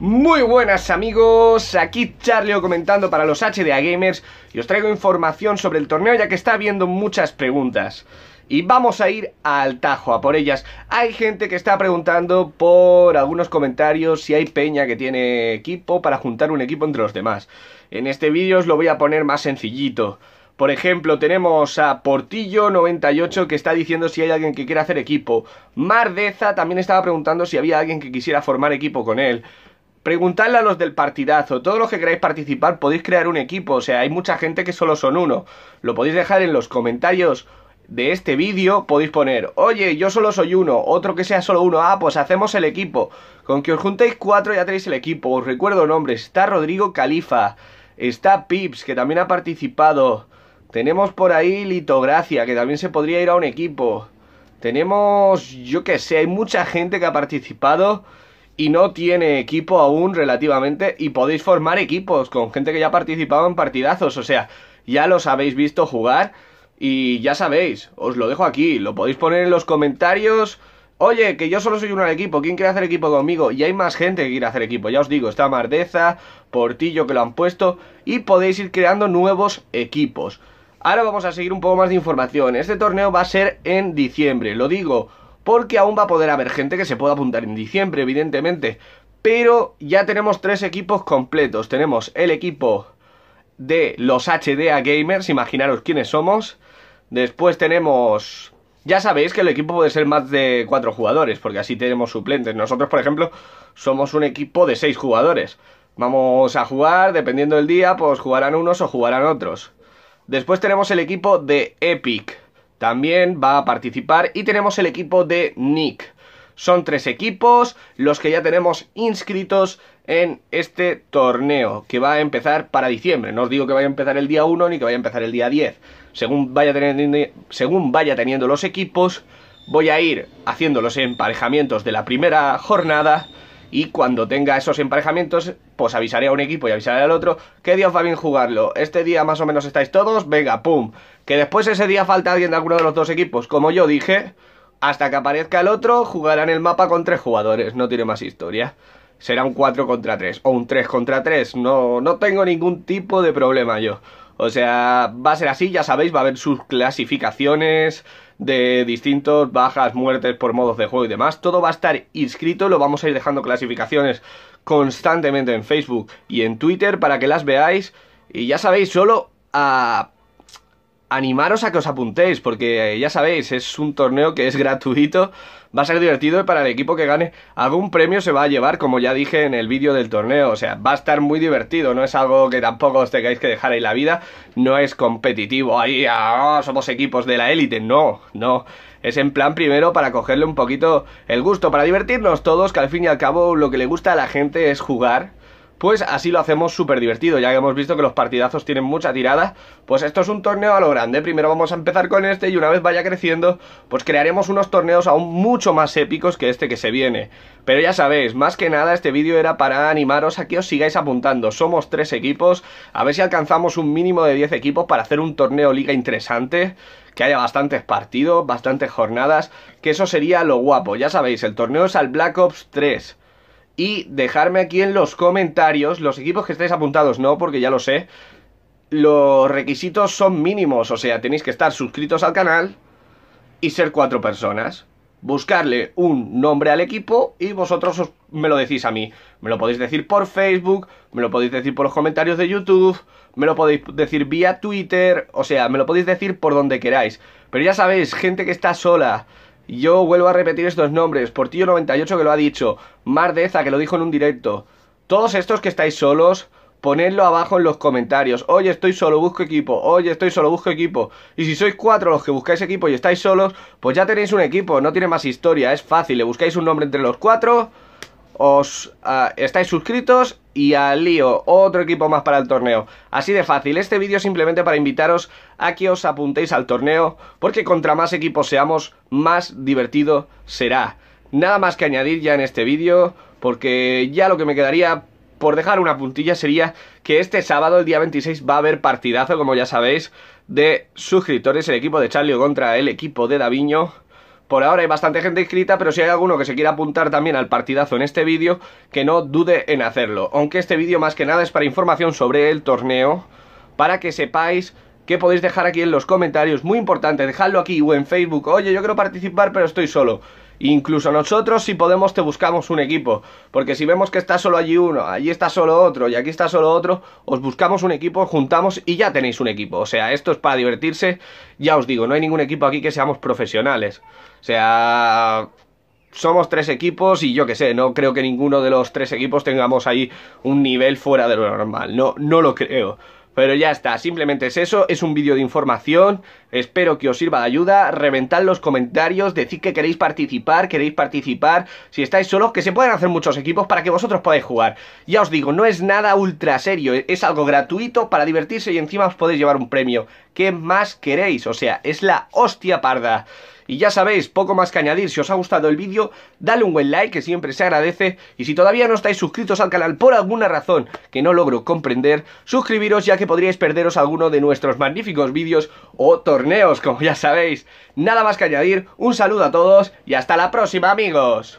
Muy buenas amigos, aquí Charleo comentando para los HDA Gamers y os traigo información sobre el torneo ya que está habiendo muchas preguntas. Y vamos a ir al tajo, a por ellas. Hay gente que está preguntando por algunos comentarios si hay peña que tiene equipo para juntar un equipo entre los demás. En este vídeo os lo voy a poner más sencillito. Por ejemplo, tenemos a Portillo98 que está diciendo si hay alguien que quiera hacer equipo. Mardeza también estaba preguntando si había alguien que quisiera formar equipo con él. Preguntadle a los del partidazo, todos los que queráis participar podéis crear un equipo, o sea, hay mucha gente que solo son uno. Lo podéis dejar en los comentarios de este vídeo podéis poner, oye, yo solo soy uno, otro que sea solo uno, ah, pues hacemos el equipo. Con que os juntéis cuatro ya tenéis el equipo, os recuerdo nombres, está Rodrigo Califa, está Pips, que también ha participado, tenemos por ahí Litografía, que también se podría ir a un equipo. Tenemos, yo qué sé, hay mucha gente que ha participado y no tiene equipo aún relativamente y podéis formar equipos con gente que ya ha participado en partidazos, o sea, ya los habéis visto jugar y ya sabéis, os lo dejo aquí, lo podéis poner en los comentarios. Oye, que yo solo soy uno del equipo, ¿quién quiere hacer equipo conmigo? Y hay más gente que quiere hacer equipo, ya os digo, está Mardeza, Portillo que lo han puesto y podéis ir creando nuevos equipos. Ahora vamos a seguir un poco más de información. Este torneo va a ser en diciembre, lo digo, porque aún va a poder haber gente que se pueda apuntar en diciembre, evidentemente. Pero ya tenemos tres equipos completos. Tenemos el equipo de los HDA Gamers, imaginaros quiénes somos. Después tenemos... Ya sabéis que el equipo puede ser más de cuatro jugadores, porque así tenemos suplentes. Nosotros, por ejemplo, somos un equipo de seis jugadores. Vamos a jugar, dependiendo del día, pues jugarán unos o jugarán otros. Después tenemos el equipo de Epic, también va a participar. Y tenemos el equipo de Nick. Son tres equipos los que ya tenemos inscritos en este torneo que va a empezar para diciembre. No os digo que vaya a empezar el día 1 ni que vaya a empezar el día 10. Según vaya teniendo, según vaya teniendo los equipos, voy a ir haciendo los emparejamientos de la primera jornada y cuando tenga esos emparejamientos, pues avisaré a un equipo y avisaré al otro qué día os va bien jugarlo. Este día más o menos estáis todos, venga, pum. Que después ese día falta alguien de alguno de los dos equipos, como yo dije, hasta que aparezca el otro, jugarán el mapa con tres jugadores, no tiene más historia. Será un 4 contra 3 o un 3 contra 3, no, no tengo ningún tipo de problema yo. O sea, va a ser así, ya sabéis, va a haber sus clasificaciones de distintos, bajas, muertes por modos de juego y demás. Todo va a estar inscrito, lo vamos a ir dejando clasificaciones constantemente en Facebook y en Twitter para que las veáis. Y ya sabéis, solo a animaros a que os apuntéis, porque eh, ya sabéis, es un torneo que es gratuito, va a ser divertido y para el equipo que gane algún premio se va a llevar, como ya dije en el vídeo del torneo, o sea, va a estar muy divertido, no es algo que tampoco os tengáis que dejar ahí la vida, no es competitivo, ahí ah, somos equipos de la élite, no, no. Es en plan primero para cogerle un poquito el gusto, para divertirnos todos, que al fin y al cabo lo que le gusta a la gente es jugar pues así lo hacemos súper divertido, ya que hemos visto que los partidazos tienen mucha tirada, pues esto es un torneo a lo grande, primero vamos a empezar con este y una vez vaya creciendo, pues crearemos unos torneos aún mucho más épicos que este que se viene. Pero ya sabéis, más que nada este vídeo era para animaros a que os sigáis apuntando, somos tres equipos, a ver si alcanzamos un mínimo de diez equipos para hacer un torneo liga interesante, que haya bastantes partidos, bastantes jornadas, que eso sería lo guapo, ya sabéis, el torneo es al Black Ops 3, y dejarme aquí en los comentarios los equipos que estáis apuntados, no, porque ya lo sé. Los requisitos son mínimos, o sea, tenéis que estar suscritos al canal y ser cuatro personas. Buscarle un nombre al equipo y vosotros me lo decís a mí. Me lo podéis decir por Facebook, me lo podéis decir por los comentarios de YouTube, me lo podéis decir vía Twitter, o sea, me lo podéis decir por donde queráis. Pero ya sabéis, gente que está sola, yo vuelvo a repetir estos nombres. por Portillo98 que lo ha dicho. Mardeza que lo dijo en un directo. Todos estos que estáis solos, ponedlo abajo en los comentarios. Oye, estoy solo, busco equipo. Oye, estoy solo, busco equipo. Y si sois cuatro los que buscáis equipo y estáis solos, pues ya tenéis un equipo. No tiene más historia. Es fácil. Le buscáis un nombre entre los cuatro os ah, estáis suscritos y al lío, otro equipo más para el torneo. Así de fácil, este vídeo simplemente para invitaros a que os apuntéis al torneo, porque contra más equipos seamos, más divertido será. Nada más que añadir ya en este vídeo, porque ya lo que me quedaría por dejar una puntilla sería que este sábado, el día 26, va a haber partidazo, como ya sabéis, de suscriptores, el equipo de Charlie contra el equipo de Daviño. Por ahora hay bastante gente inscrita, pero si hay alguno que se quiera apuntar también al partidazo en este vídeo, que no dude en hacerlo. Aunque este vídeo más que nada es para información sobre el torneo, para que sepáis que podéis dejar aquí en los comentarios, muy importante, dejadlo aquí o en Facebook, oye, yo quiero participar pero estoy solo. Incluso nosotros, si podemos, te buscamos un equipo. Porque si vemos que está solo allí uno, allí está solo otro y aquí está solo otro, os buscamos un equipo, juntamos y ya tenéis un equipo. O sea, esto es para divertirse. Ya os digo, no hay ningún equipo aquí que seamos profesionales. O sea, somos tres equipos y yo que sé, no creo que ninguno de los tres equipos tengamos ahí un nivel fuera de lo normal. No, no lo creo. Pero ya está, simplemente es eso, es un vídeo de información, espero que os sirva de ayuda, reventad los comentarios, decid que queréis participar, queréis participar, si estáis solos, que se pueden hacer muchos equipos para que vosotros podáis jugar. Ya os digo, no es nada ultra serio, es algo gratuito para divertirse y encima os podéis llevar un premio. ¿Qué más queréis? O sea, es la hostia parda. Y ya sabéis, poco más que añadir, si os ha gustado el vídeo, dale un buen like que siempre se agradece y si todavía no estáis suscritos al canal por alguna razón que no logro comprender, suscribiros ya que podríais perderos alguno de nuestros magníficos vídeos o torneos, como ya sabéis. Nada más que añadir, un saludo a todos y hasta la próxima amigos.